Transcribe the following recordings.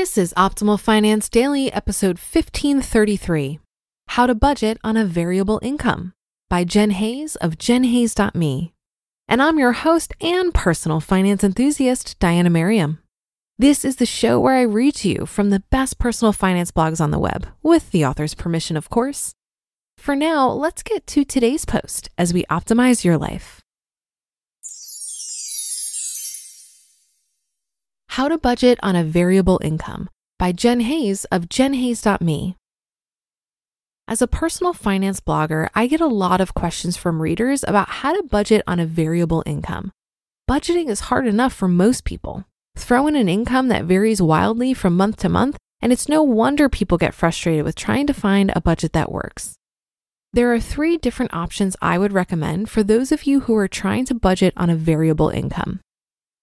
This is Optimal Finance Daily, episode 1533 How to Budget on a Variable Income by Jen Hayes of jenhayes.me. And I'm your host and personal finance enthusiast, Diana Merriam. This is the show where I read to you from the best personal finance blogs on the web, with the author's permission, of course. For now, let's get to today's post as we optimize your life. How to Budget on a Variable Income by Jen Hayes of jenhayes.me. As a personal finance blogger, I get a lot of questions from readers about how to budget on a variable income. Budgeting is hard enough for most people. Throw in an income that varies wildly from month to month, and it's no wonder people get frustrated with trying to find a budget that works. There are three different options I would recommend for those of you who are trying to budget on a variable income.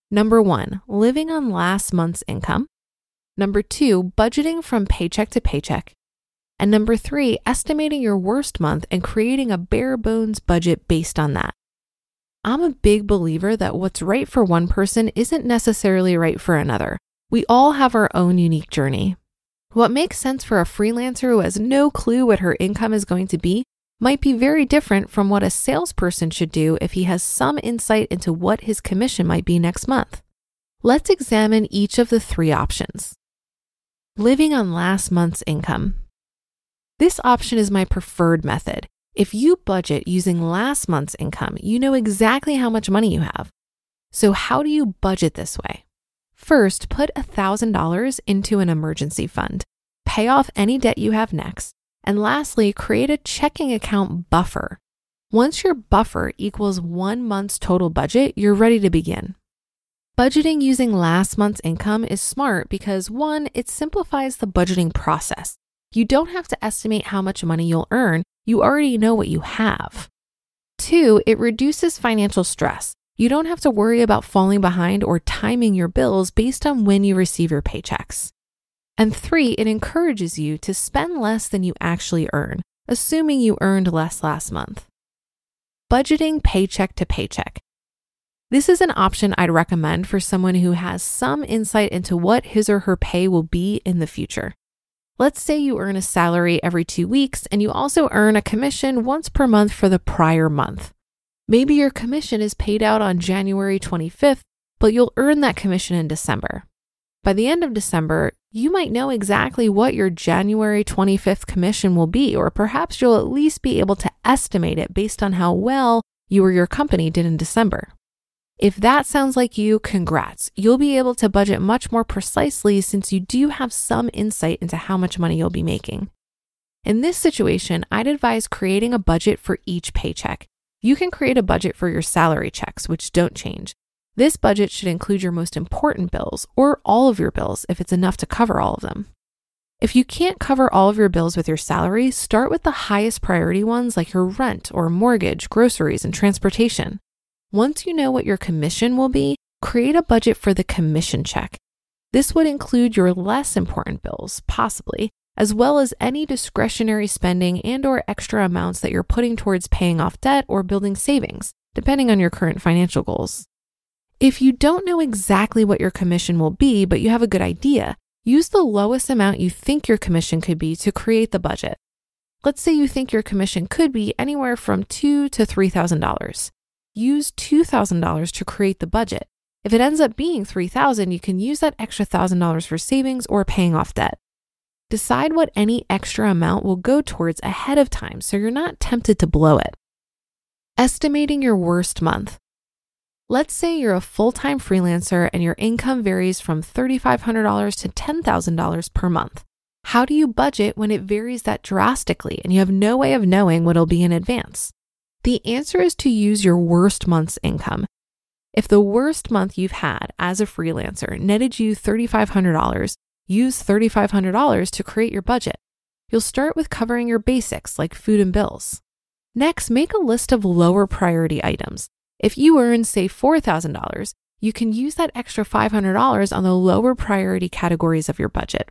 Number one, living on last month's income. Number two, budgeting from paycheck to paycheck. And number three, estimating your worst month and creating a bare bones budget based on that. I'm a big believer that what's right for one person isn't necessarily right for another. We all have our own unique journey. What makes sense for a freelancer who has no clue what her income is going to be might be very different from what a salesperson should do if he has some insight into what his commission might be next month. Let's examine each of the three options. Living on last month's income. This option is my preferred method. If you budget using last month's income, you know exactly how much money you have. So, how do you budget this way? First, put $1,000 into an emergency fund, pay off any debt you have next, and lastly, create a checking account buffer. Once your buffer equals one month's total budget, you're ready to begin. Budgeting using last month's income is smart because one, it simplifies the budgeting process. You don't have to estimate how much money you'll earn, you already know what you have. Two, it reduces financial stress. You don't have to worry about falling behind or timing your bills based on when you receive your paychecks. And three, it encourages you to spend less than you actually earn, assuming you earned less last month. Budgeting paycheck to paycheck. This is an option I'd recommend for someone who has some insight into what his or her pay will be in the future. Let's say you earn a salary every two weeks and you also earn a commission once per month for the prior month. Maybe your commission is paid out on January 25th, but you'll earn that commission in December. By the end of December, you might know exactly what your January 25th commission will be, or perhaps you'll at least be able to estimate it based on how well you or your company did in December. If that sounds like you, congrats. You'll be able to budget much more precisely since you do have some insight into how much money you'll be making. In this situation, I'd advise creating a budget for each paycheck. You can create a budget for your salary checks, which don't change, this budget should include your most important bills or all of your bills if it's enough to cover all of them. If you can't cover all of your bills with your salary, start with the highest priority ones like your rent or mortgage, groceries, and transportation. Once you know what your commission will be, create a budget for the commission check. This would include your less important bills, possibly, as well as any discretionary spending and or extra amounts that you're putting towards paying off debt or building savings, depending on your current financial goals. If you don't know exactly what your commission will be, but you have a good idea, use the lowest amount you think your commission could be to create the budget. Let's say you think your commission could be anywhere from two to three thousand dollars. Use two thousand dollars to create the budget. If it ends up being three thousand, you can use that extra thousand dollars for savings or paying off debt. Decide what any extra amount will go towards ahead of time so you're not tempted to blow it. Estimating your worst month. Let's say you're a full time freelancer and your income varies from $3,500 to $10,000 per month. How do you budget when it varies that drastically and you have no way of knowing what'll be in advance? The answer is to use your worst month's income. If the worst month you've had as a freelancer netted you $3,500, use $3,500 to create your budget. You'll start with covering your basics like food and bills. Next, make a list of lower priority items. If you earn, say, $4,000, you can use that extra $500 on the lower priority categories of your budget.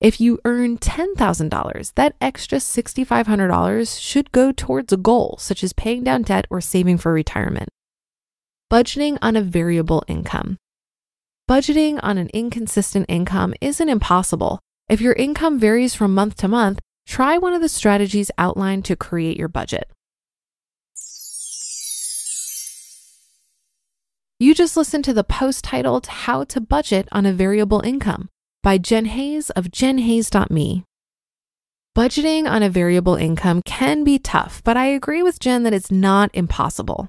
If you earn $10,000, that extra $6,500 should go towards a goal, such as paying down debt or saving for retirement. Budgeting on a variable income. Budgeting on an inconsistent income isn't impossible. If your income varies from month to month, try one of the strategies outlined to create your budget. You just listened to the post titled How to Budget on a Variable Income by Jen Hayes of jenhayes.me. Budgeting on a variable income can be tough, but I agree with Jen that it's not impossible.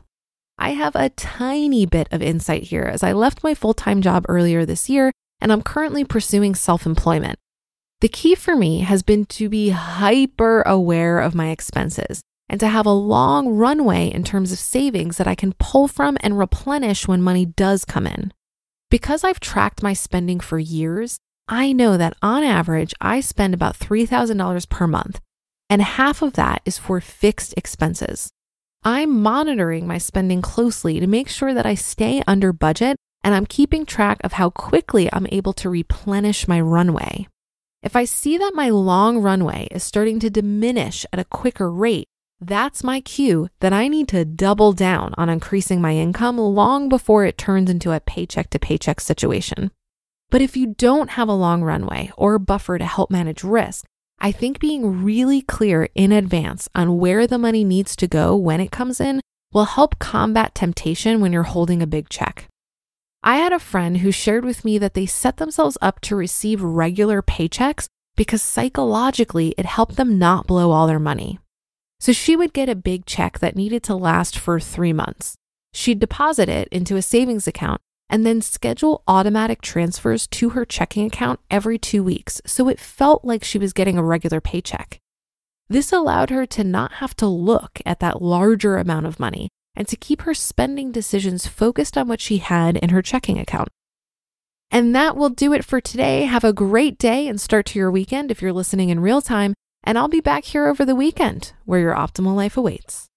I have a tiny bit of insight here as I left my full time job earlier this year and I'm currently pursuing self employment. The key for me has been to be hyper aware of my expenses and to have a long runway in terms of savings that I can pull from and replenish when money does come in. Because I've tracked my spending for years, I know that on average, I spend about $3,000 per month, and half of that is for fixed expenses. I'm monitoring my spending closely to make sure that I stay under budget and I'm keeping track of how quickly I'm able to replenish my runway. If I see that my long runway is starting to diminish at a quicker rate, that's my cue that I need to double down on increasing my income long before it turns into a paycheck to paycheck situation. But if you don't have a long runway or buffer to help manage risk, I think being really clear in advance on where the money needs to go when it comes in will help combat temptation when you're holding a big check. I had a friend who shared with me that they set themselves up to receive regular paychecks because psychologically it helped them not blow all their money. So she would get a big check that needed to last for three months. She'd deposit it into a savings account and then schedule automatic transfers to her checking account every two weeks, so it felt like she was getting a regular paycheck. This allowed her to not have to look at that larger amount of money and to keep her spending decisions focused on what she had in her checking account. And that will do it for today. Have a great day and start to your weekend if you're listening in real time and I'll be back here over the weekend where your optimal life awaits.